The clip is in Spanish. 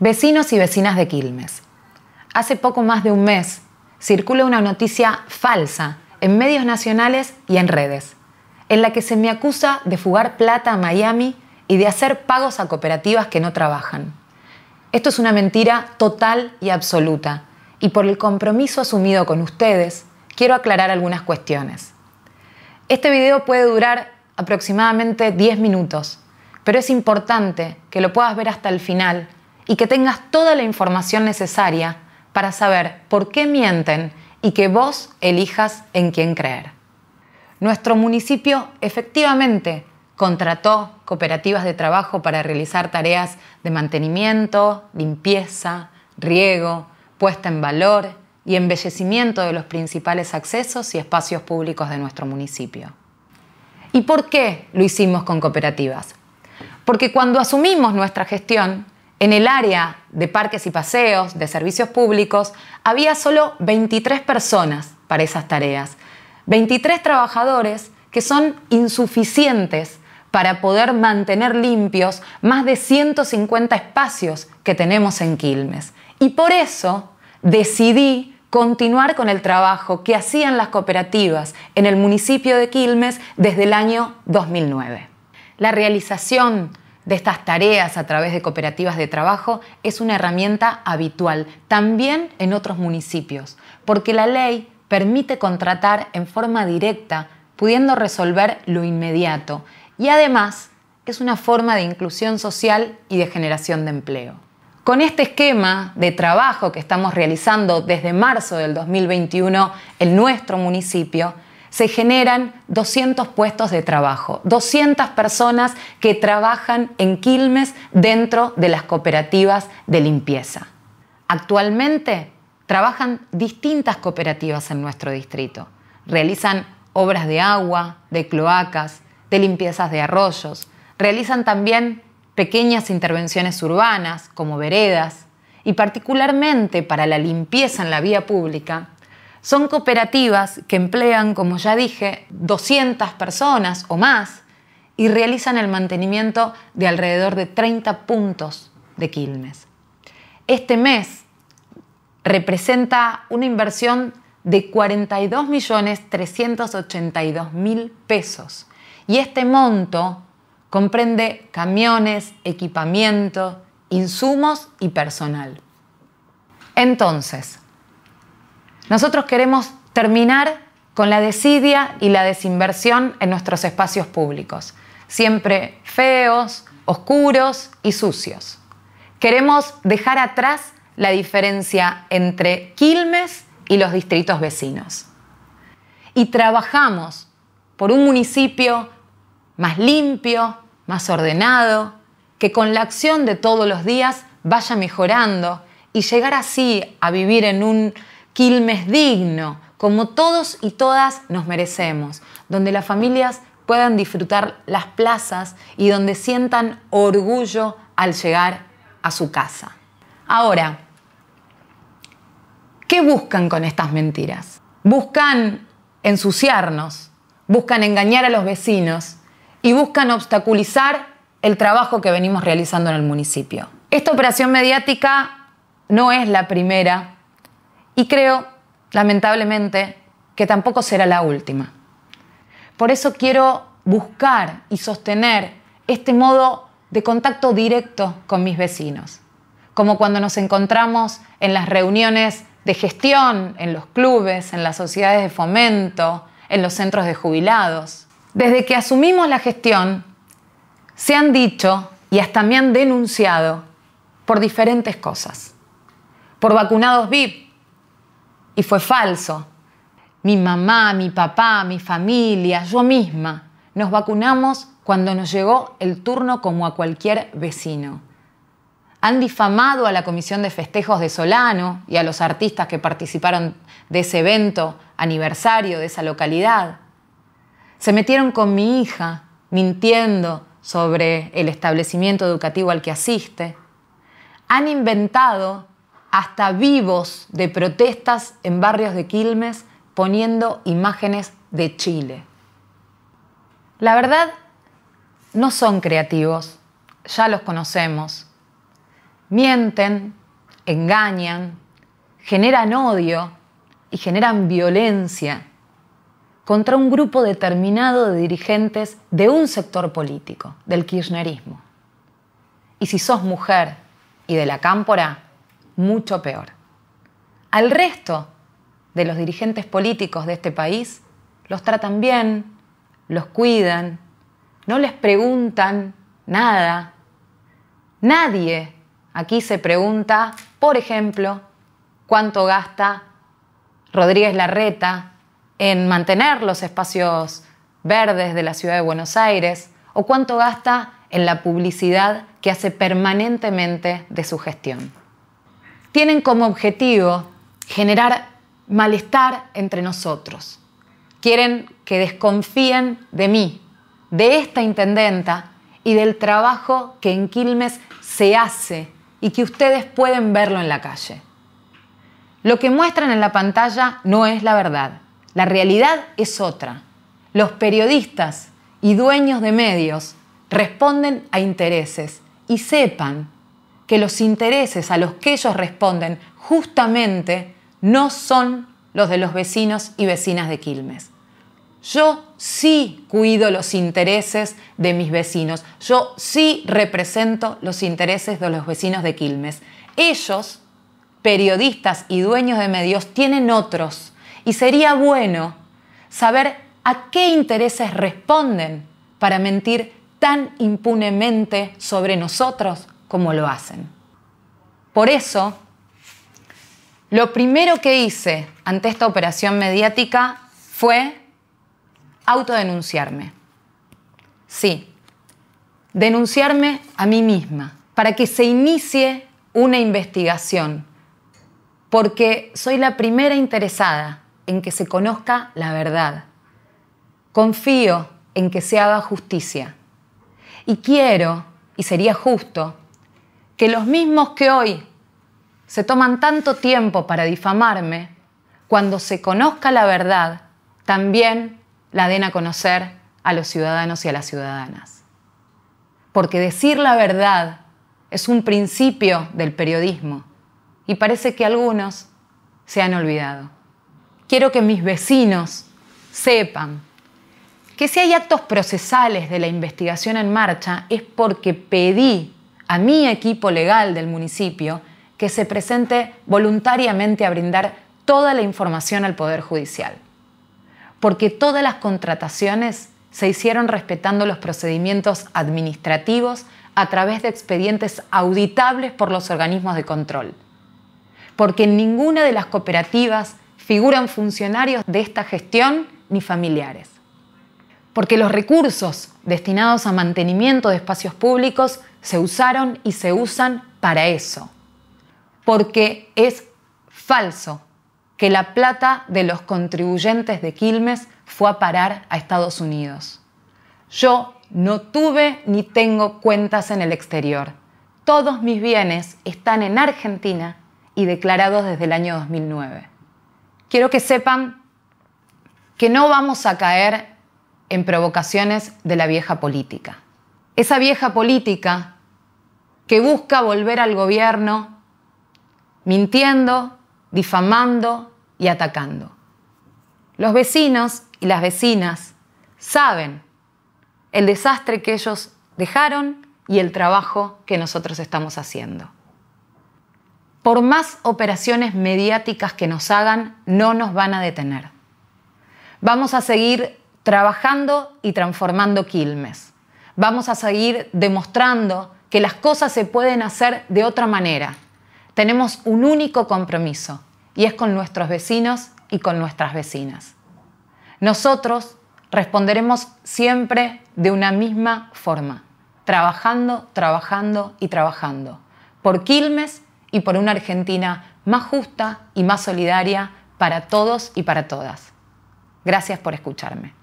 Vecinos y vecinas de Quilmes. Hace poco más de un mes circula una noticia falsa en medios nacionales y en redes, en la que se me acusa de fugar plata a Miami y de hacer pagos a cooperativas que no trabajan. Esto es una mentira total y absoluta, y por el compromiso asumido con ustedes, quiero aclarar algunas cuestiones. Este video puede durar aproximadamente 10 minutos, pero es importante que lo puedas ver hasta el final y que tengas toda la información necesaria para saber por qué mienten y que vos elijas en quién creer. Nuestro municipio efectivamente contrató cooperativas de trabajo para realizar tareas de mantenimiento, limpieza, riego, puesta en valor y embellecimiento de los principales accesos y espacios públicos de nuestro municipio. ¿Y por qué lo hicimos con cooperativas? Porque cuando asumimos nuestra gestión, en el área de parques y paseos, de servicios públicos, había solo 23 personas para esas tareas. 23 trabajadores que son insuficientes para poder mantener limpios más de 150 espacios que tenemos en Quilmes. Y por eso decidí continuar con el trabajo que hacían las cooperativas en el municipio de Quilmes desde el año 2009. La realización de estas tareas a través de cooperativas de trabajo es una herramienta habitual, también en otros municipios, porque la ley permite contratar en forma directa, pudiendo resolver lo inmediato, y además es una forma de inclusión social y de generación de empleo. Con este esquema de trabajo que estamos realizando desde marzo del 2021 en nuestro municipio, se generan 200 puestos de trabajo, 200 personas que trabajan en Quilmes dentro de las cooperativas de limpieza. Actualmente trabajan distintas cooperativas en nuestro distrito. Realizan obras de agua, de cloacas, de limpiezas de arroyos. Realizan también pequeñas intervenciones urbanas como veredas y particularmente para la limpieza en la vía pública son cooperativas que emplean, como ya dije, 200 personas o más y realizan el mantenimiento de alrededor de 30 puntos de Quilmes. Este mes representa una inversión de 42.382.000 pesos y este monto comprende camiones, equipamiento, insumos y personal. Entonces, nosotros queremos terminar con la desidia y la desinversión en nuestros espacios públicos, siempre feos, oscuros y sucios. Queremos dejar atrás la diferencia entre Quilmes y los distritos vecinos. Y trabajamos por un municipio más limpio, más ordenado, que con la acción de todos los días vaya mejorando y llegar así a vivir en un Quilmes digno, como todos y todas nos merecemos, donde las familias puedan disfrutar las plazas y donde sientan orgullo al llegar a su casa. Ahora, ¿qué buscan con estas mentiras? Buscan ensuciarnos, buscan engañar a los vecinos y buscan obstaculizar el trabajo que venimos realizando en el municipio. Esta operación mediática no es la primera y creo, lamentablemente, que tampoco será la última. Por eso quiero buscar y sostener este modo de contacto directo con mis vecinos, como cuando nos encontramos en las reuniones de gestión, en los clubes, en las sociedades de fomento, en los centros de jubilados. Desde que asumimos la gestión, se han dicho y hasta me han denunciado por diferentes cosas. Por vacunados VIP, y fue falso. Mi mamá, mi papá, mi familia, yo misma, nos vacunamos cuando nos llegó el turno como a cualquier vecino. Han difamado a la comisión de festejos de Solano y a los artistas que participaron de ese evento aniversario de esa localidad. Se metieron con mi hija, mintiendo sobre el establecimiento educativo al que asiste. Han inventado hasta vivos de protestas en barrios de Quilmes poniendo imágenes de Chile. La verdad, no son creativos, ya los conocemos. Mienten, engañan, generan odio y generan violencia contra un grupo determinado de dirigentes de un sector político, del kirchnerismo. Y si sos mujer y de la cámpora, mucho peor. Al resto de los dirigentes políticos de este país los tratan bien, los cuidan, no les preguntan nada. Nadie aquí se pregunta, por ejemplo, cuánto gasta Rodríguez Larreta en mantener los espacios verdes de la ciudad de Buenos Aires o cuánto gasta en la publicidad que hace permanentemente de su gestión tienen como objetivo generar malestar entre nosotros. Quieren que desconfíen de mí, de esta intendenta y del trabajo que en Quilmes se hace y que ustedes pueden verlo en la calle. Lo que muestran en la pantalla no es la verdad, la realidad es otra. Los periodistas y dueños de medios responden a intereses y sepan que los intereses a los que ellos responden justamente no son los de los vecinos y vecinas de Quilmes. Yo sí cuido los intereses de mis vecinos, yo sí represento los intereses de los vecinos de Quilmes. Ellos, periodistas y dueños de medios, tienen otros y sería bueno saber a qué intereses responden para mentir tan impunemente sobre nosotros, como lo hacen. Por eso, lo primero que hice ante esta operación mediática fue autodenunciarme. Sí, denunciarme a mí misma para que se inicie una investigación, porque soy la primera interesada en que se conozca la verdad. Confío en que se haga justicia. Y quiero, y sería justo, que los mismos que hoy se toman tanto tiempo para difamarme, cuando se conozca la verdad, también la den a conocer a los ciudadanos y a las ciudadanas. Porque decir la verdad es un principio del periodismo y parece que algunos se han olvidado. Quiero que mis vecinos sepan que si hay actos procesales de la investigación en marcha es porque pedí a mi equipo legal del municipio que se presente voluntariamente a brindar toda la información al Poder Judicial. Porque todas las contrataciones se hicieron respetando los procedimientos administrativos a través de expedientes auditables por los organismos de control. Porque en ninguna de las cooperativas figuran funcionarios de esta gestión ni familiares. Porque los recursos destinados a mantenimiento de espacios públicos se usaron y se usan para eso. Porque es falso que la plata de los contribuyentes de Quilmes fue a parar a Estados Unidos. Yo no tuve ni tengo cuentas en el exterior. Todos mis bienes están en Argentina y declarados desde el año 2009. Quiero que sepan que no vamos a caer en provocaciones de la vieja política. Esa vieja política que busca volver al gobierno mintiendo, difamando y atacando. Los vecinos y las vecinas saben el desastre que ellos dejaron y el trabajo que nosotros estamos haciendo. Por más operaciones mediáticas que nos hagan, no nos van a detener. Vamos a seguir trabajando y transformando Quilmes. Vamos a seguir demostrando que las cosas se pueden hacer de otra manera. Tenemos un único compromiso y es con nuestros vecinos y con nuestras vecinas. Nosotros responderemos siempre de una misma forma, trabajando, trabajando y trabajando, por Quilmes y por una Argentina más justa y más solidaria para todos y para todas. Gracias por escucharme.